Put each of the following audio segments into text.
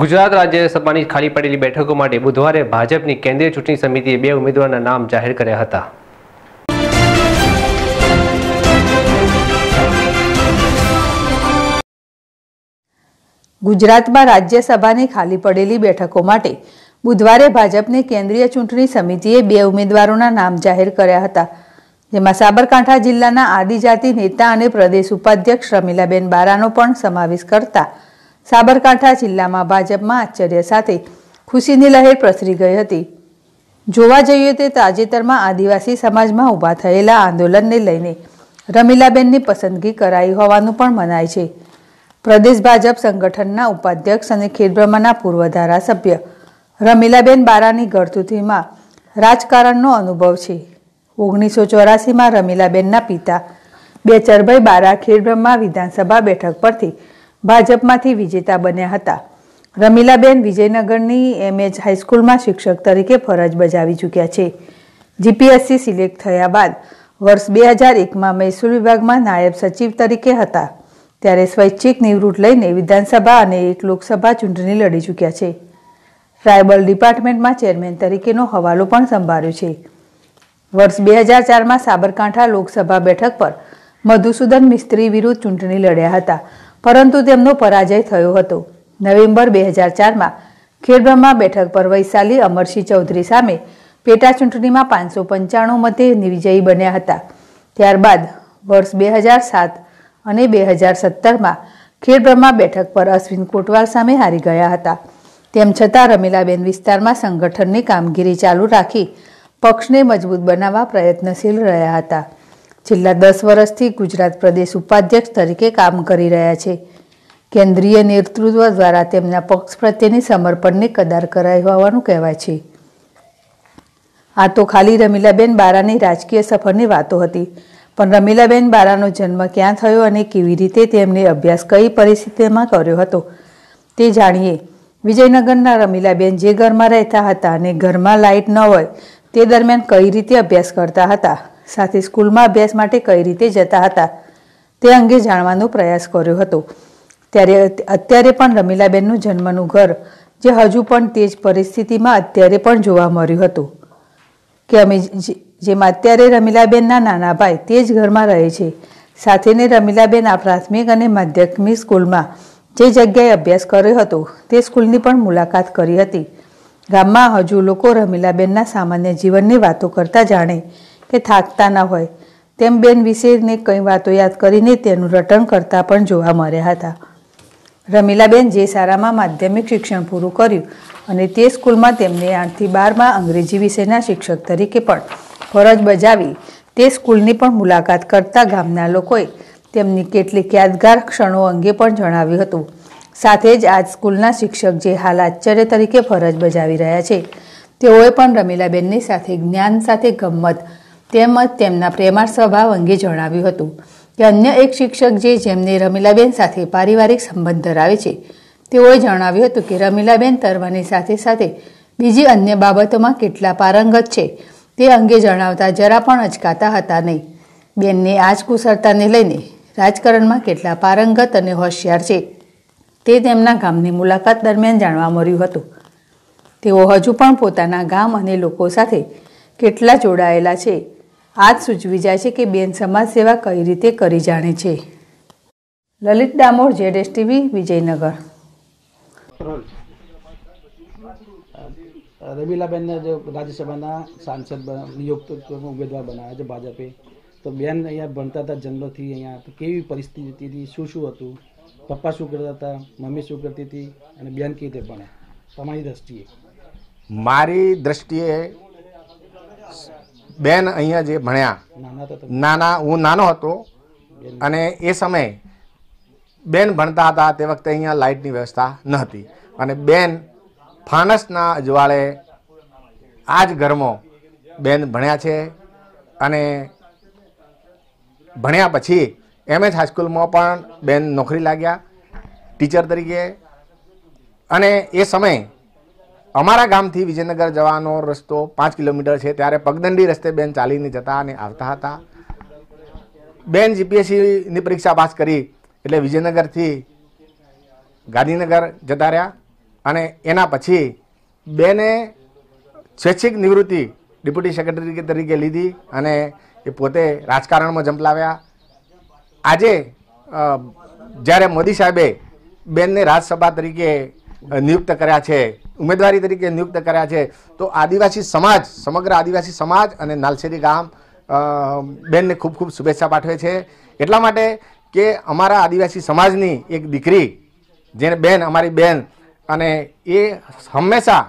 ગુજરાત રાજ્યસભાની ખાલી પડેલી બેઠકો માટે બુધવારે ભાજપની કેન્દ્રીય ચૂંટણી સમિતિએ બે ઉમેદવારના નામ જાહેર કર્યા હતા ગુજરાતમાં રાજ્યસભાની ખાલી પડેલી બેઠકો માટે બુધવારે ભાજપની કેન્દ્રીય ચૂંટણી સમિતિએ બે ઉમેદવારોના નામ જાહેર કર્યા હતા જેમાં સાબરકાંઠા જિલ્લાના આદિજાતિ નેતા અને પ્રદેશ ઉપાધ્યક્ષ રમીલાબેન બારાનો પણ સમાવેશ કરતા સાબરકાંઠા જિલ્લામાં ભાજપમાં આશ્ચર્ય સાથે ખુશીની લહેર પ્રસરી ગઈ હતી જોવા જઈએ તે તાજેતરમાં આદિવાસી સમાજમાં ઊભા થયેલા આંદોલનને લઈને રમીલાબેનની પસંદગી કરાઈ હોવાનું પણ મનાય છે પ્રદેશ ભાજપ સંગઠનના ઉપાધ્યક્ષ અને ખેડબ્રહ્માના પૂર્વ ધારાસભ્ય રમીલાબેન બારાની ગળતુથીમાં રાજકારણનો અનુભવ છે ઓગણીસો ચોરાસીમાં રમીલાબેનના પિતા બેચરભાઈ બારા ખેડબ્રહ્મા વિધાનસભા બેઠક પરથી ભાજપમાંથી વિજેતા બન્યા હતા રમીલાબેન વિજયનગરની એમએચ હાઈસ્કૂલમાં શિક્ષક તરીકે ફરજ બજાવી ચૂક્યા છે જીપીએસસી સિલેક્ટ થયા બાદ વર્ષ બે હજાર એકમાં મહેસૂલ વિભાગમાં નાયબ સચિવ તરીકે હતા ત્યારે સ્વૈચ્છિક નિવૃત્ત લઈને વિધાનસભા અને એક લોકસભા ચૂંટણી લડી ચૂક્યા છે ટ્રાયબલ ડિપાર્ટમેન્ટમાં ચેરમેન તરીકેનો હવાલો પણ સંભાળ્યો છે વર્ષ બે હજાર ચારમાં સાબરકાંઠા લોકસભા બેઠક પર મધુસૂદન મિસ્ત્રી વિરુદ્ધ ચૂંટણી લડ્યા હતા પરંતુ તેમનો પરાજય થયો હતો નવેમ્બર બે હજાર ચારમાં ખેડબ્રહ્મા બેઠક પર વૈશાલી અમરસિંહ ચૌધરી સામે પેટા ચૂંટણીમાં પાંચસો પંચાણું મતે વિજયી બન્યા હતા ત્યારબાદ વર્ષ બે હજાર સાત અને બે હજાર સત્તરમાં ખેડબ્રહ્મા બેઠક પર અશ્વિન કોટવાલ સામે હારી ગયા હતા તેમ છતાં રમીલાબેન વિસ્તારમાં સંગઠનની કામગીરી ચાલુ રાખી પક્ષને મજબૂત બનાવવા પ્રયત્નશીલ રહ્યા હતા છેલ્લા દસ વર્ષથી ગુજરાત પ્રદેશ ઉપાધ્યક્ષ તરીકે કામ કરી રહ્યા છે કેન્દ્રીય નેતૃત્વ દ્વારા તેમના પક્ષ પ્રત્યેની સમર્પણની કદાર કરાઈ હોવાનું કહેવાય છે આ તો ખાલી રમીલાબેન બારાની રાજકીય સફરની વાતો હતી પણ રમીલાબેન બારાનો જન્મ ક્યાં થયો અને કેવી રીતે તેમને અભ્યાસ કઈ પરિસ્થિતિમાં કર્યો હતો તે જાણીએ વિજયનગરના રમીલાબેન જે ઘરમાં રહેતા હતા અને ઘરમાં લાઇટ ન હોય તે દરમિયાન કઈ રીતે અભ્યાસ કરતા હતા સાથે સ્કૂલમાં અભ્યાસ માટે કઈ રીતે જતા હતા તે અંગે જાણવાનો પ્રયાસ કર્યો હતો ત્યારે અત્યારે પણ રમીલાબેનનું જન્મનું ઘર જે હજુ પણ તે જ પરિસ્થિતિમાં અત્યારે પણ જોવા મળ્યું હતું કે અમે જેમાં અત્યારે રમીલાબેનના નાના ભાઈ તે જ ઘરમાં રહે છે સાથેને રમીલાબેન આ પ્રાથમિક અને માધ્યમિક સ્કૂલમાં જે જગ્યાએ અભ્યાસ કર્યો હતો તે સ્કૂલની પણ મુલાકાત કરી હતી ગામમાં હજુ લોકો રમીલાબેનના સામાન્ય જીવનની વાતો કરતા જાણે કે થાકતા ન હોય તેમ બેન વિશેને કંઈ વાતો યાદ કરીને તેનું રટણ કરતા પણ જોવા મળ્યા હતા રમીલાબેન જે સારામાં માધ્યમિક શિક્ષણ પૂરું કર્યું અને તે સ્કૂલમાં તેમને આઠથી બારમાં અંગ્રેજી વિષયના શિક્ષક તરીકે પણ ફરજ બજાવી તે સ્કૂલની પણ મુલાકાત કરતા ગામના લોકોએ તેમની કેટલીક યાદગાર ક્ષણો અંગે પણ જણાવ્યું હતું સાથે જ આજ સ્કૂલના શિક્ષક જે હાલ આશ્ચર્ય તરીકે ફરજ બજાવી રહ્યા છે તેઓએ પણ રમીલાબેનની સાથે જ્ઞાન સાથે ગમત તેમજ તેમના પ્રેમાળ સ્વભાવ અંગે જણાવ્યું હતું કે અન્ય એક શિક્ષક જે જેમને રમીલાબેન સાથે પારિવારિક સંબંધ ધરાવે છે તેઓએ જણાવ્યું હતું કે રમીલાબેન તરવાની સાથે સાથે બીજી અન્ય બાબતોમાં કેટલા પારંગત છે તે અંગે જણાવતા જરા પણ અચકાતા હતા નહીં બેનની આજ કુશળતાને લઈને રાજકારણમાં કેટલા પારંગત અને હોશિયાર છે તે તેમના ગામની મુલાકાત દરમિયાન જાણવા મળ્યું હતું તેઓ હજુ પણ પોતાના ગામ અને લોકો સાથે કેટલા જોડાયેલા છે આ જ સૂચવી જાય છે કે બેન સમાજ સેવા કઈ રીતે કરી જાણે છે Lalit Damor Z S TV Vijaynagar રમીલાબેનને જે રાજ્યસભાના સાંસદ નિયુક્ત ઉમેદવાર બનાવ્યા છે ભાજપે તો બેન અહીંયા ભણતા હતા જન્મથી અહીંયા તો કેવી પરિસ્થિતિ હતી શું શું હતું પપ્પા શું કરતા હતા મમ્મી શું કરતી હતી અને બેન કેવી રીતે ભણે તમારી દ્રષ્ટિએ મારી દ્રષ્ટિએ બેન અહીંયા જે ભણ્યા નાના હું નાનો હતો અને એ સમયે બેન ભણતા હતા તે વખતે અહીંયા લાઇટની વ્યવસ્થા ન હતી અને બેન ફાનસના અજવાળે આ જ ઘરમાં બેન ભણ્યા છે અને ભણ્યા પછી એમ એચ હાઈસ્કૂલમાં પણ બેન નોકરી લાગ્યા ટીચર તરીકે અને એ સમયે અમારા ગામથી વિજયનગર જવાનો રસ્તો પાંચ કિલોમીટર છે ત્યારે પગદંડી રસ્તે બેન ચાલીને જતા અને આવતા હતા બેન જીપીએસસીની પરીક્ષા પાસ કરી એટલે વિજયનગરથી ગાંધીનગર જતા રહ્યા અને એના પછી બેને સ્વૈચ્છિક નિવૃત્તિ ડેપ્યુટી સેક્રેટરી તરીકે લીધી અને એ પોતે રાજકારણમાં જંપલાવ્યા આજે જ્યારે મોદી સાહેબે બેનને રાજ્યસભા તરીકે નિયુક્ત કર્યા છે ઉમેદવારી તરીકે નિયુક્ત કર્યા છે તો આદિવાસી સમાજ સમગ્ર આદિવાસી સમાજ અને નાલસેરી ગામ બેનને ખૂબ ખૂબ શુભેચ્છા પાઠવે છે એટલા માટે કે અમારા આદિવાસી સમાજની એક દીકરી જેને બેન અમારી બેન અને એ હંમેશા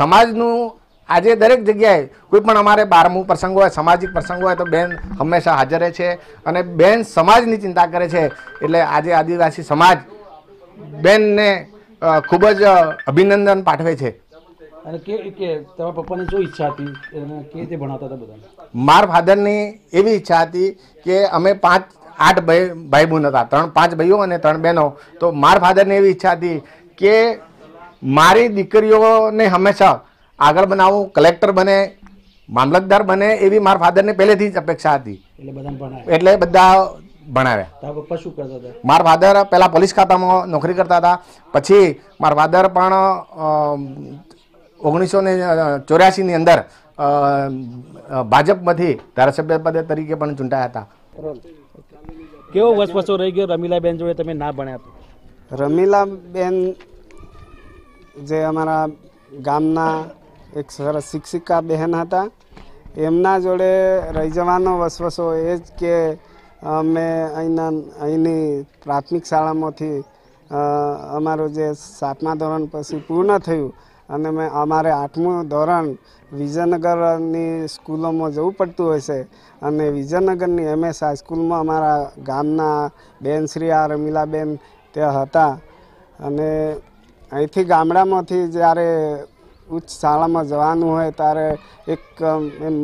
સમાજનું આજે દરેક જગ્યાએ કોઈ પણ અમારે બારમું પ્રસંગ હોય સામાજિક પ્રસંગ હોય તો બેન હંમેશા હાજર છે અને બેન સમાજની ચિંતા કરે છે એટલે આજે આદિવાસી સમાજ બેનને ખૂબ જ અભિનંદન પાઠવે છે અને મારા ફાધરની એવી ઈચ્છા હતી કે અમે પાંચ આઠ ભાઈ ભાઈ બહેન હતા ત્રણ પાંચ ભાઈઓ અને ત્રણ બહેનો તો મારા ફાધરની એવી ઈચ્છા હતી કે મારી દીકરીઓને હંમેશા આગળ બનાવું કલેક્ટર બને મામલતદાર બને એવી મારા ફાધરને પહેલેથી જ અપેક્ષા હતી એટલે બધા ભણાવ્યા પશુ કરતા મારા ફાધર પહેલાં પોલીસ ખાતામાં નોકરી કરતા હતા પછી મારા ફાધર પણ ઓગણીસો ને ચોર્યાસીની અંદર ભાજપમાંથી ધારાસભ્ય પદ તરીકે પણ ચૂંટાયા હતા કેવો વસવસો રહી ગયો રમીલાબેન જોડે તમે ના ભણ્યા રમીલાબેન જે અમારા ગામના એક સરસ શિક્ષિકા બહેન હતા એમના જોડે રહી જવાનો વસવસો એ જ કે મેં અહીંના અહીંની પ્રાથમિક શાળામાંથી અમારું જે સાતમા ધોરણ પછી પૂર્ણ થયું અને મેં અમારે આઠમું ધોરણ વિજયનગરની સ્કૂલોમાં જવું પડતું હોય છે અને વિજયનગરની એમએસ હાઈસ્કૂલમાં અમારા ગામના બેન શ્રી આ રમીલાબેન ત્યાં હતા અને અહીંથી ગામડામાંથી જ્યારે ઉચ્ચ શાળામાં જવાનું હોય ત્યારે એક એમ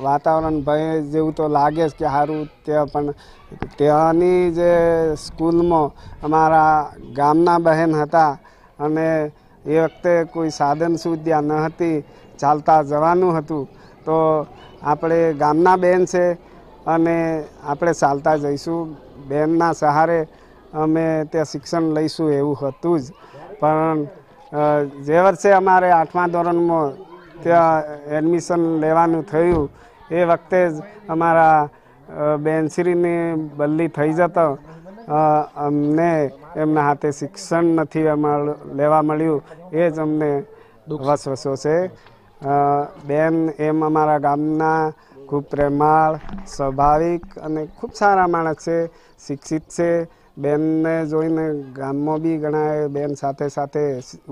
વાતાવરણ ભય જેવું તો લાગે જ કે સારું ત્યાં પણ ત્યાંની જે સ્કૂલમાં અમારા ગામના બહેન હતા અને એ વખતે કોઈ સાધન સુવિધા ન હતી ચાલતા જવાનું હતું તો આપણે ગામના બહેન છે અને આપણે ચાલતા જઈશું બહેનના સહારે અમે ત્યાં શિક્ષણ લઈશું એવું હતું જ પણ જે વર્ષે અમારે આઠમા ધોરણમાં ત્યાં એડમિશન લેવાનું થયું એ વખતે જ અમારા બેનશ્રીની બદલી થઈ જતો અમને એમના હાથે શિક્ષણ નથી લેવા મળ્યું એ જ અમને વસવસો છે બેન એમ અમારા ગામના ખૂબ પ્રેમાળ સ્વાભાવિક અને ખૂબ સારા માણસ છે શિક્ષિત છે બેનને જોઈને ગામમાં બી ઘણા બેન સાથે સાથે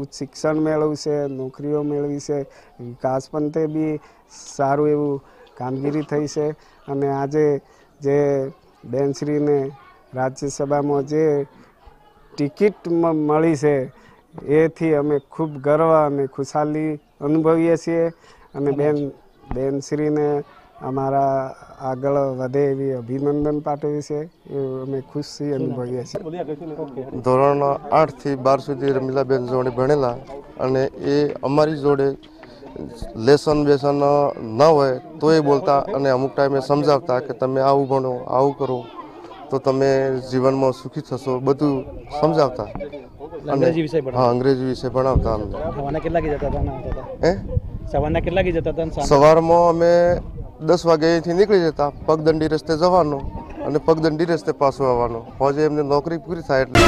ઉચ્ચ શિક્ષણ મેળવશે નોકરીઓ મેળવી છે વિકાસ પંથે બી સારું એવું કામગીરી થઈ છે અને આજે જે બેનશ્રીને રાજ્યસભામાં જે ટિકિટ મળી છે એથી અમે ખૂબ ગર્વ અને ખુશાલી અનુભવીએ છીએ અને બેન બેનશ્રીને અમારા આગળ વધે એવી અભિનંદન પાઠવી છે એ અમે ખુશી અનુભવીએ છીએ ધોરણ આઠથી બાર સુધી રમીલાબેન જોડે ભણેલા અને એ અમારી જોડે લેસન બેસન ન હોય તો એ બોલતા અને અમુક ટાઈમે સમજાવતા કે તમે આવું ભણો આવું કરો તો તમે જીવનમાં સુખી થશો બધું સમજાવતા અંગ્રેજી વિષય હા અંગ્રેજી વિષય ભણાવતા અમને કેટલા જતા હતા સવારના કેટલા જતા હતા સવારમાં અમે દસ વાગે અહીંથી નીકળી જતા પગદંડી રસ્તે જવાનો અને પગદંડી રસ્તે પાછું આવવાનો હોજે એમને નોકરી પૂરી થાય એટલે